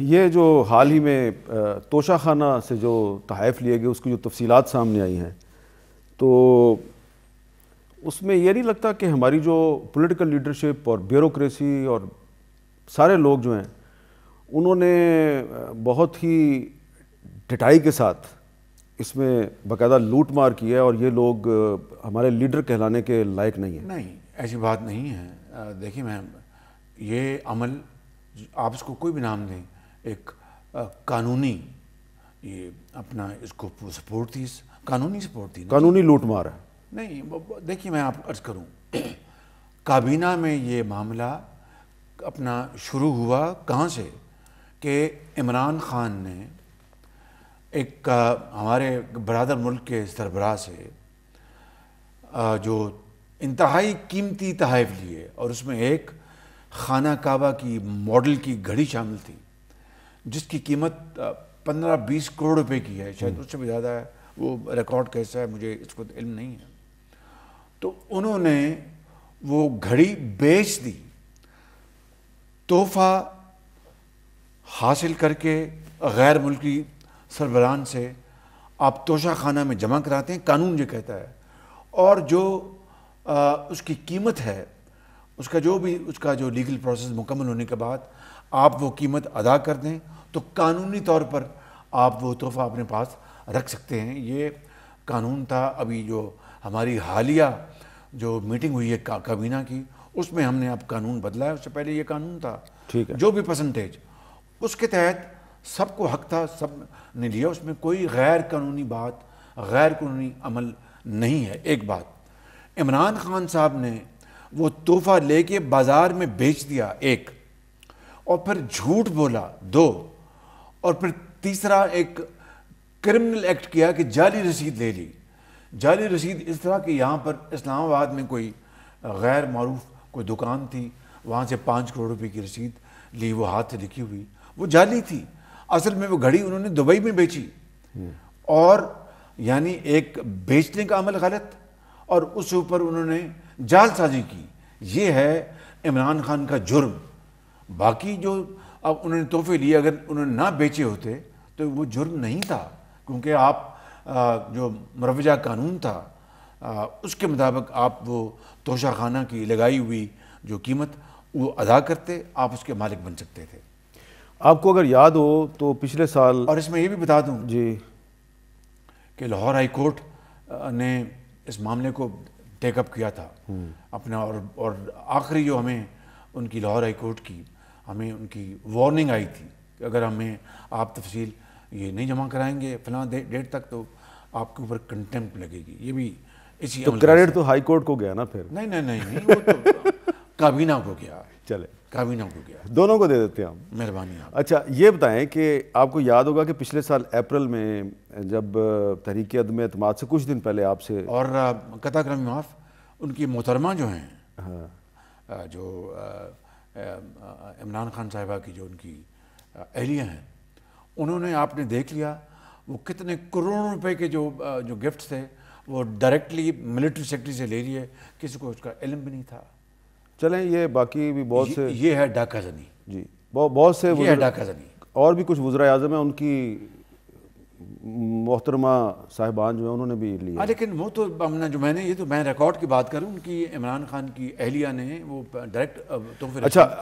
ये जो हाल ही में तोशा खाना से जो तहफ़ लिए गए उसकी जो तफसीत सामने आई हैं तो उसमें यह नहीं लगता कि हमारी जो पॉलिटिकल लीडरशिप और ब्यूरोक्रेसी और सारे लोग जो हैं उन्होंने बहुत ही डिटाई के साथ इसमें बाकायदा लूट मार की है और ये लोग हमारे लीडर कहलाने के लायक नहीं है नहीं ऐसी बात नहीं है देखिए मैम ये अमल आप इसको कोई भी नाम दें एक कानूनी ये अपना इसको सपोर्ट थी कानूनी सपोर्ट थी कानूनी लूटमार है नहीं देखिए मैं आप अर्ज करूं काबीना में ये मामला अपना शुरू हुआ कहाँ से कि इमरान ख़ान ने एक हमारे बरदर मुल्क के सरबराह से जो इंतहाई कीमती तहफ़ लिए और उसमें एक खाना काबा की मॉडल की घड़ी शामिल थी जिसकी कीमत पंद्रह बीस करोड़ रुपए की है शायद हम्म। उससे भी ज़्यादा है वो रिकॉर्ड कैसा है मुझे इसको इल्म नहीं है तो उन्होंने वो घड़ी बेच दी तोहफा हासिल करके गैर मुल्की सरबरान से आप तोशा खाना में जमा कराते हैं कानून ये कहता है और जो आ, उसकी कीमत है उसका जो भी उसका जो लीगल प्रोसेस मुकम्मल होने के बाद आप वो कीमत अदा कर दें तो कानूनी तौर पर आप वो तोहफ़ा अपने पास रख सकते हैं ये कानून था अभी जो हमारी हालिया जो मीटिंग हुई है का, काबीना की उसमें हमने अब कानून बदला है उससे पहले ये कानून था ठीक है जो भी परसेंटेज उसके तहत सबको हक था सब ने लिया उसमें कोई गैर कानूनी बात गैर कानूनी अमल नहीं है एक बात इमरान खान साहब ने वो तोहफ़ा लेके बाज़ार में बेच दिया एक और फिर झूठ बोला दो और फिर तीसरा एक क्रिमिनल एक्ट किया कि जाली रसीद ले ली जाली रसीद इस तरह कि यहाँ पर इस्लामाबाद में कोई गैर मरूफ कोई दुकान थी वहाँ से पाँच करोड़ रुपए की रसीद ली वो हाथ से लिखी हुई वो जाली थी असल में वो घड़ी उन्होंने दुबई में बेची और यानी एक बेचने का अमल गलत और उस ऊपर उन्होंने जालसाजी की ये है इमरान खान का जुर्म बाकी जो अब उन्होंने तोहफे लिए अगर उन्होंने ना बेचे होते तो वो जुर्म नहीं था क्योंकि आप जो मुरवजा कानून था उसके मुताबिक आप वो तोशा खाना की लगाई हुई जो कीमत वो अदा करते आप उसके मालिक बन सकते थे आपको अगर याद हो तो पिछले साल और इसमें ये भी बता दूँ जी कि लाहौर हाई कोर्ट ने इस मामले को टेकअप किया था हम्म। अपना और और आखिरी जो हमें उनकी लाहौर हाई कोर्ट की हमें उनकी वार्निंग आई थी कि अगर हमें आप तफसील ये नहीं जमा कराएंगे फिलहाल डेट तक तो आपके ऊपर कंटेम्प्ट लगेगी ये भी इसी तो क्रेडिट तो हाई कोर्ट को गया ना फिर नहीं नहीं नहीं, नहीं वो तो काबीना को गया चले काबीना को गया दोनों को दे देते हैं हम मेहरबानी अच्छा ये बताएं कि आपको याद होगा कि पिछले साल अप्रैल में जब तहरीक अदम अतमाद से कुछ दिन पहले आपसे और कथा करम माफ़ उनकी मोहतरमा जो हैं हाँ। जो इमरान खान साहिबा की जो उनकी एहलियाँ हैं उन्होंने आपने देख लिया वो कितने करोड़ों रुपए के जो जो गिफ्ट थे वो डायरेक्टली मिलिट्री सेक्रेटरी से ले लिए किसी को उसका इलम भी नहीं था चलें ये बाकी भी बहुत ये, से ये है डाका जनी जी बहुत बहुत से ये है डाका जनी और भी कुछ वज्रा अजम है उनकी मोहतरमा साहिबान जो है उन्होंने भी लिया आ, हाँ, लेकिन वो तो अमना जो मैंने ये तो मैं रिकॉर्ड की बात करूँ उनकी इमरान खान की अहलिया ने वो डायरेक्ट तो फिर अच्छा